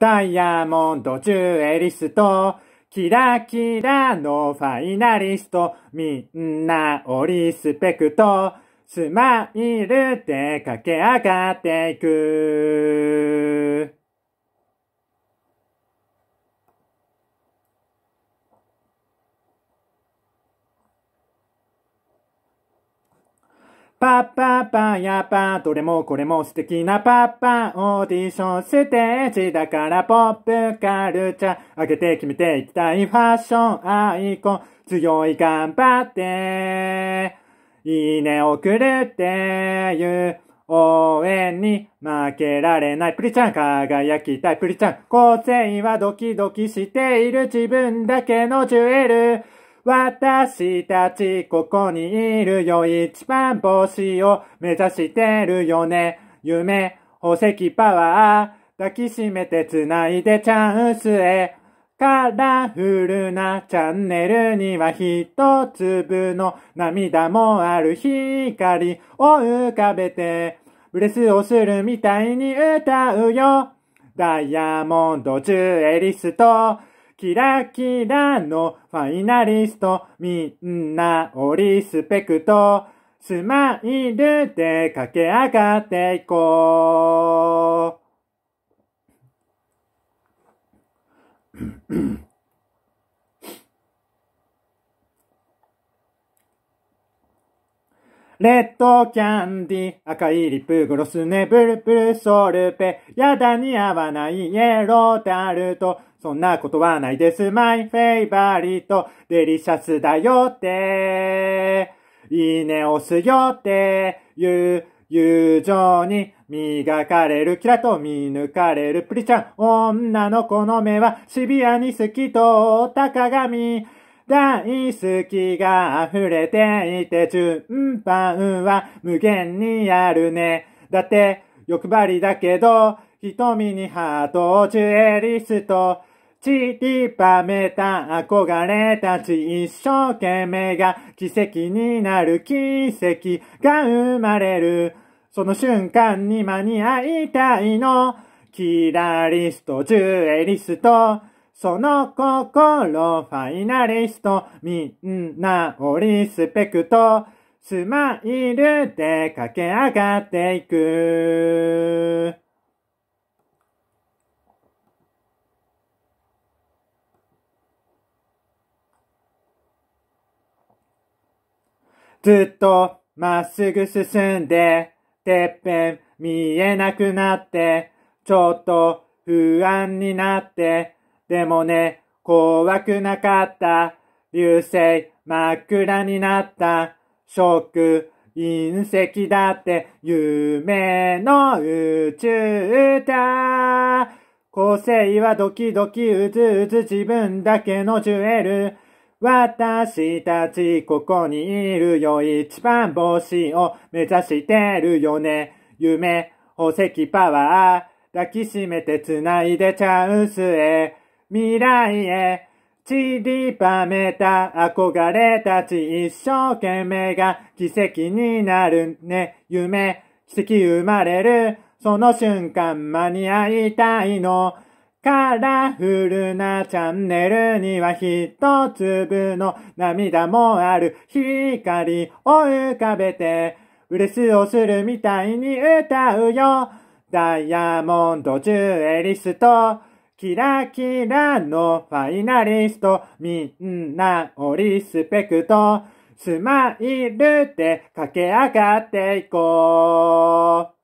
ダイヤモンドジュエリスト、キラキラのファイナリスト、みんなをリスペクト、スマイルで駆け上がっていく。パッパッパやっぱどれもこれも素敵なパッパオーディションステージだからポップカルチャー上げて決めていきたいファッションアイコン強い頑張っていいね送るっていう応援に負けられないプリちゃん輝きたいプリちゃん個性はドキドキしている自分だけのジュエル私たちここにいるよ一番星を目指してるよね夢宝石パワー抱きしめて繋いでチャンスへカラフルなチャンネルには一粒の涙もある光を浮かべてブレスをするみたいに歌うよダイヤモンドジュエリストキラキラのファイナリスト、みんなをリスペクト、スマイルで駆け上がっていこう。レッドキャンディ、赤いリップグロスネ、ブルブルソルペ、やだに合わないイエロータルト、そんなことはないです。マイフェイバリート。デリシャスだよって。いいね押すよって言う友情に磨かれるキラと見抜かれるプリちゃん。女の子の目はシビアに透き通った鏡。大好きが溢れていて順番は無限にあるね。だって欲張りだけど、瞳にハートをジュエリスト。ちりばめた憧れたち一生懸命が奇跡になる奇跡が生まれる。その瞬間に間に合いたいの。キラリスト、ジュエリスト。その心、ファイナリスト。みんなをリスペクト。スマイルで駆け上がっていく。ずっとまっすぐ進んで、てっぺん見えなくなって、ちょっと不安になって、でもね、怖くなかった。流星真っ暗になった。ショック隕石だって夢の宇宙だ。個性はドキドキうずうず自分だけのジュエル。私たちここにいるよ一番星を目指してるよね夢宝石パワー抱きしめて繋いでチャンスへ未来へ散りばめた憧れたち一生懸命が奇跡になるね夢奇跡生まれるその瞬間間に合いたいのカラフルなチャンネルには一粒の涙もある光を浮かべて嬉しをするみたいに歌うよダイヤモンドジュエリストキラキラのファイナリストみんなをリスペクトスマイルで駆け上がっていこう